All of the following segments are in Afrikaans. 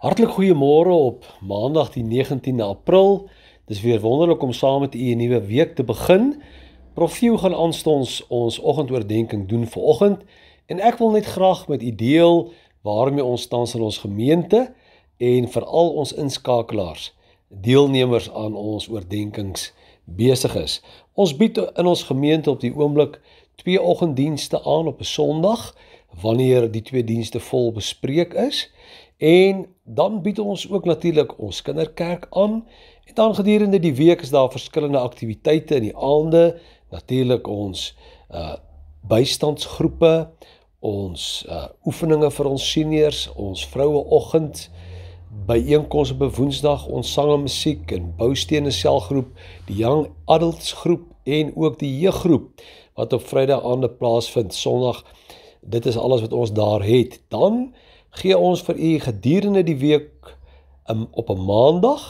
Hartlik goeiemôre op Maandag die 19de April. Dis weer wonderlik om saam met u 'n nuwe week te begin. Prof Hugh gaan aanstonds ons oggendoordenkings doen vir oggend en ek wil net graag met u deel waarmee ons tans in ons gemeente en veral ons inskakelaars, deelnemers aan ons oordenkings besig is. Ons bied in ons gemeente op die oomblik twee oggenddienste aan op 'n Sondag wanneer die twee dienste vol bespreek is En dan bied ons ook natuurlik ons kinderkerk aan. En dan gedurende die week is daar verskillende aktiwiteite in die aande, natuurlik ons uh bystandsgroepe, ons uh oefeninge vir ons seniors, ons vroueoggend by einkoms op Woensdag, ons sang en musiek en boustene selgroep, die young adults groep en ook die jeuggroep wat op Vrydag aande plaasvind, Sondag. Dit is alles wat ons daar het. Dan gee ons vir u gedurende die week um, op 'n maandag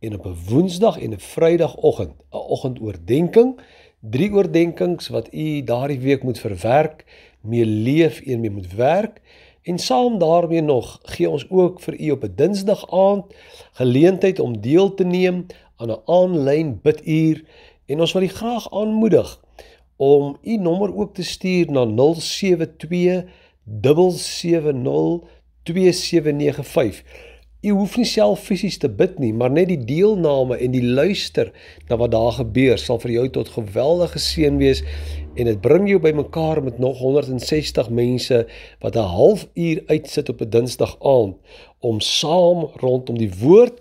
en op 'n woensdag en 'n vrydagoggend 'n oggendoordenkings drie oordenkings wat u daardie week moet verwerk, mee leef, een mee moet werk en saam daarmee nog gee ons ook vir u op 'n dinsdag aand geleentheid om deel te neem aan 'n aanlyn biduur en ons wil u graag aanmoedig om u nommer ook te stuur na 072 770 2795. U hoef nie self fisies te bid nie, maar net die deelname en die luister na wat daar gebeur sal vir jou tot geweldige seën wees en dit bring jou bymekaar met nog 160 mense wat 'n halfuur uitsit op 'n Dinsdag aand om saam rondom die woord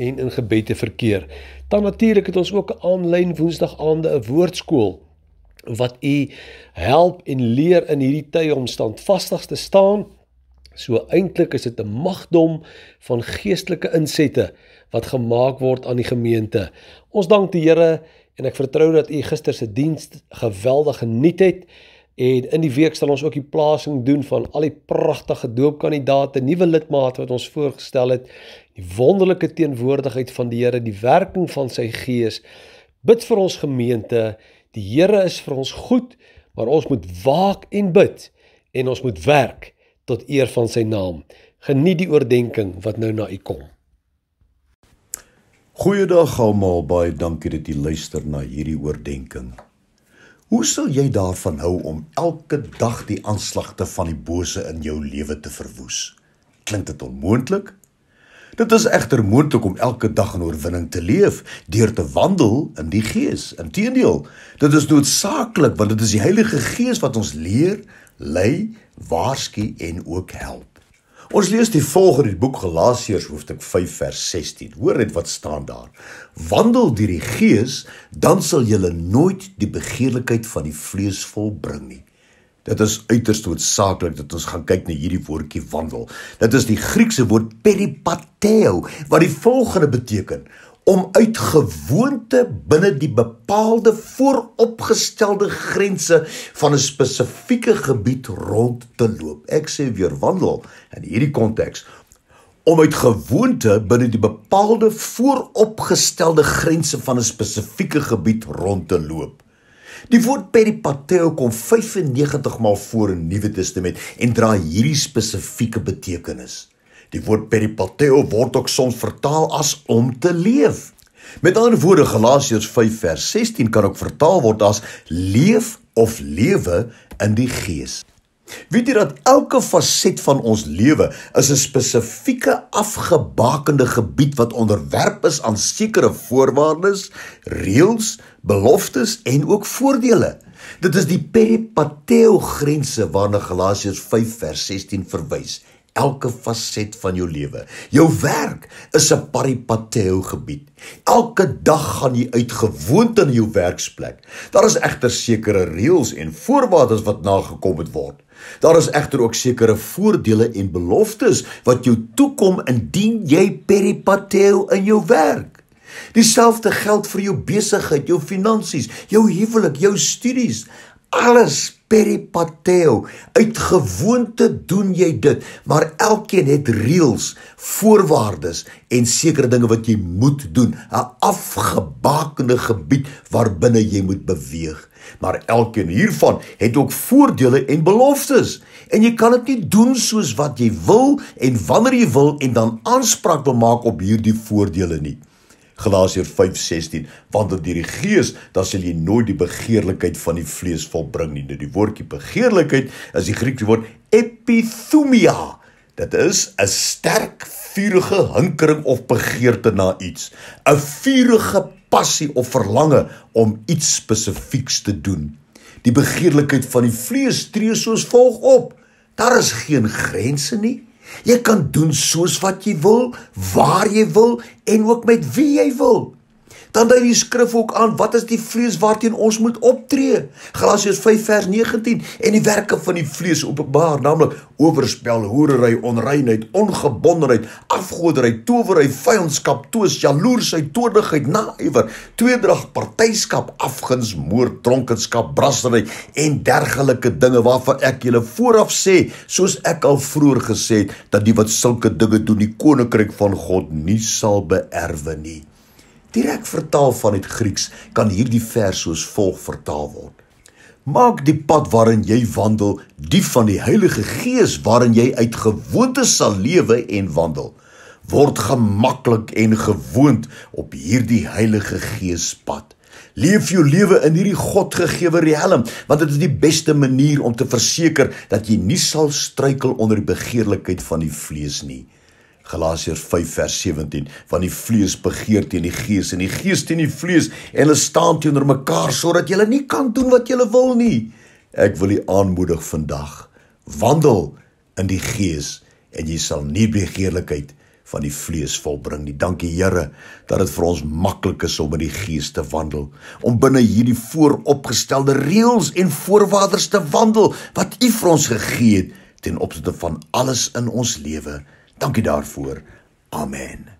en in gebed te verkeer. Dan natuurlik het ons ook aanlyn Woensdag aande 'n woordskool wat u help en leer in hierdie tye om standvastig te staan So eintlik is dit 'n magdom van geestelike insette wat gemaak word aan die gemeente. Ons dank die Here en ek vertrou dat u gister se diens geweldig geniet het en in die week sal ons ook die plasing doen van al die pragtige doopkandidaate, nuwe lidmate wat ons voorgestel het. Die wonderlike teenwoordigheid van die Here, die werking van sy Gees. Bid vir ons gemeente. Die Here is vir ons goed, maar ons moet waak en bid en ons moet werk tot eer van sy naam. Geniet die oordeenking wat nou na u kom. Goeiedag almal, baie dankie dat u luister na hierdie oordeenking. Hoe sal jy daarvan hou om elke dag die aanslagte van die bose in jou lewe te verwoes? Klink dit onmoontlik? Dit is egter moontlik om elke dag in oorwinning te leef deur te wandel in die Gees. Inteendeel, dit is noodsaaklik want dit is die Heilige Gees wat ons leer, lei waarsku en ook help. Ons lees die volgende in die boek Galasiërs hoofstuk 5 vers 16. Hoor net wat staan daar. Wandel deur die Gees, dan sal julle nooit die begeerlikheid van die vlees volbring nie. Dit is uiters noodsaaklik dat ons gaan kyk na hierdie woordjie wandel. Dit is die Griekse woord peripateo wat die volgende beteken: om uit gewoonte binne die bepaalde vooropgestelde grense van 'n spesifieke gebied rond te loop. Ek sê weer wandel in hierdie konteks om uit gewoonte binne die bepaalde vooropgestelde grense van 'n spesifieke gebied rond te loop. Die woord peripateo kom 95 maal voor in die Nuwe Testament en dra hierdie spesifieke betekenis. Die woord peripateo word ook soms vertaal as om te leef. Met ander woorde Galasiërs 5:16 kan ook vertaal word as leef of lewe in die gees. Weet jy dat elke fasette van ons lewe is 'n spesifieke afgebakende gebied wat onderwerp is aan sekere voorwaardes, reëls, beloftes en ook voordele. Dit is die peripateo grense waarna Galasiërs 5:16 verwys elke faset van jou lewe. Jou werk is 'n paripateo gebied. Elke dag gaan jy uitgewoond aan jou werksplek. Daar is egter sekere reëls en voorwaardes wat nagekom moet word. Daar is egter ook sekere voordele en beloftes wat jou toekom indien jy peripateo in jou werk. Dieselfde geld vir jou besigheid, jou finansies, jou huwelik, jou studies alles peripateo uit gewoonte doen jy dit maar elkeen het reëls voorwaardes en sekere dinge wat jy moet doen 'n afgebakende gebied waarbinne jy moet beweeg maar elkeen hiervan het ook voordele en beloftes en jy kan dit nie doen soos wat jy wil en wanneer jy wil en dan aanspraak bemaak op hierdie voordele nie Galasiërs 5:16 want dat deur die gees dan sal jy nooit die begeerlikheid van die vlees volbring nie. Nou die woordjie begeerlikheid is die Griekse woord epithumia. Dit is 'n sterk vurige hinkering of begeerte na iets, 'n vurige passie of verlange om iets spesifieks te doen. Die begeerlikheid van die vlees tree soos volg op. Daar is geen grense nie. Jy kan doen soos wat jy wil, waar jy wil en ook met wie jy wil dan dui die skrif ook aan wat is die vlees waarteen ons moet optree. Galasiërs 5 vers 19 en die werke van die vlees openbaar, naamlik oorspel, hoerery, onreinheid, ongebondenheid, afgoderry, towery, vyandskap, toos, jaloersheid, toordigheid, naaiwer, tweedrag, partyskap, afguns, moord, dronkenskap, brasery en dergelike dinge waarvan ek julle vooraf sê, soos ek al vroeër gesê het, dat die wat sulke dinge doen, die koninkryk van God nie sal beerwe nie. Direk vertaal van dit Grieks kan hierdie vers soos volg vertaal word. Maak die pad waarin jy wandel, die van die Heilige Gees waarin jy uit gewoonte sal lewe en wandel, word gemaklik en gewoond op hierdie Heilige Gees pad. Leef jou lewe in hierdie Godgegewe riem, want dit is die beste manier om te verseker dat jy nie sal struikel onder die begeerlikheid van die vlees nie. Galasiërs 5 vers 17 want die vlees begeer teen die gees en die gees teen die vlees en hulle staan teenoor mekaar sodat jy nie kan doen wat jy wil nie. Ek wil u aanmoedig vandag wandel in die gees en jy sal nie begeerlikheid van die vlees volbring nie. Dankie Here dat dit vir ons maklik is om in die gees te wandel, om binne hierdie vooropgestelde reëls en voorwaardes te wandel wat U vir ons gegee het ten opsigte van alles in ons lewe. Dankie daarvoor. Amen.